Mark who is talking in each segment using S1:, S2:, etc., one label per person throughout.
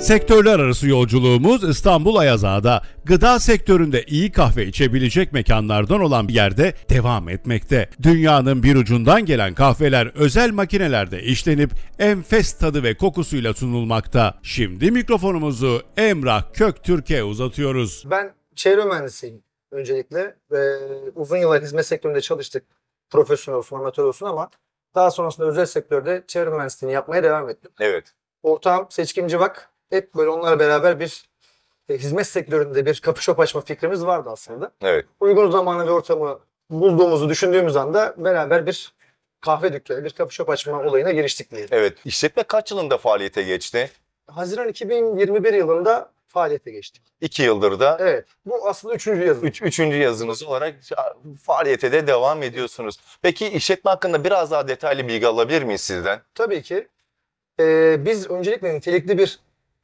S1: Sektörler arası yolculuğumuz İstanbul Ayazağa'da gıda sektöründe iyi kahve içebilecek mekanlardan olan bir yerde devam etmekte. Dünyanın bir ucundan gelen kahveler özel makinelerde işlenip enfes tadı ve kokusuyla sunulmakta. Şimdi mikrofonumuzu Emrah Köktürk'e uzatıyoruz.
S2: Ben çevre mühendisiyim öncelikle. Ee, uzun yıllar hizmet sektöründe çalıştık. Profesyonel olsun, amatör olsun ama daha sonrasında özel sektörde çevre mühendisliğini yapmaya devam ettim. Evet. Ortağım Seçkin Civak hep böyle onlarla beraber bir e, hizmet sektöründe bir kapı şop açma fikrimiz vardı aslında. Evet. Uygun zamanı ve ortamı bulduğumuzu düşündüğümüz anda beraber bir kahve dükkanı, bir kapı şop açma olayına giriştik
S3: diyelim. Evet. İşletme kaç yılında faaliyete geçti?
S2: Haziran 2021 yılında faaliyete geçtik.
S3: İki yıldır da. Evet. Bu aslında üçüncü yazınız. Üç, üçüncü yazınız olarak faaliyete de devam ediyorsunuz. Peki işletme hakkında biraz daha detaylı bilgi alabilir miyiz sizden?
S2: Tabii ki. Ee, biz öncelikle nitelikli bir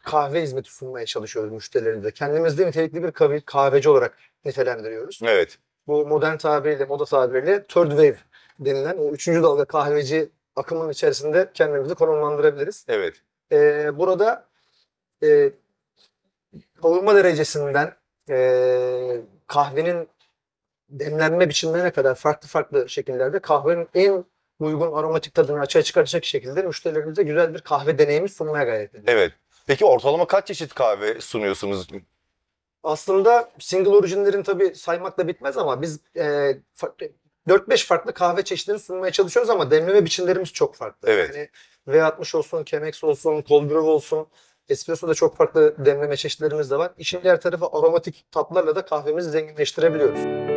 S2: kahve hizmeti sunmaya çalışıyoruz müşterilerimize. Kendimizi de nitelikli bir kahve, kahveci olarak nitelendiriyoruz. Evet. Bu modern tabirle, moda tabirle third wave denilen o üçüncü dalga kahveci akımının içerisinde kendimizi konumlandırabiliriz. Evet. Ee, burada e, kavurma derecesinden e, kahvenin demlenme biçimlerine kadar farklı farklı şekillerde kahvenin en uygun aromatik tadını açığa çıkaracak şekilde müşterilerimize güzel bir kahve deneyimi sunmaya gayret ediyoruz.
S3: Evet. Peki ortalama kaç çeşit kahve sunuyorsunuz?
S2: Aslında single orijinlerin tabii saymakla bitmez ama biz e, 4-5 farklı kahve çeşidini sunmaya çalışıyoruz ama demleme biçimlerimiz çok farklı. Evet. Yani V60 olsun, Chemex olsun, Cold Brew olsun. Espresso'da çok farklı demleme çeşitlerimiz de var. İşin diğer tarafı aromatik tatlarla da kahvemizi zenginleştirebiliyoruz.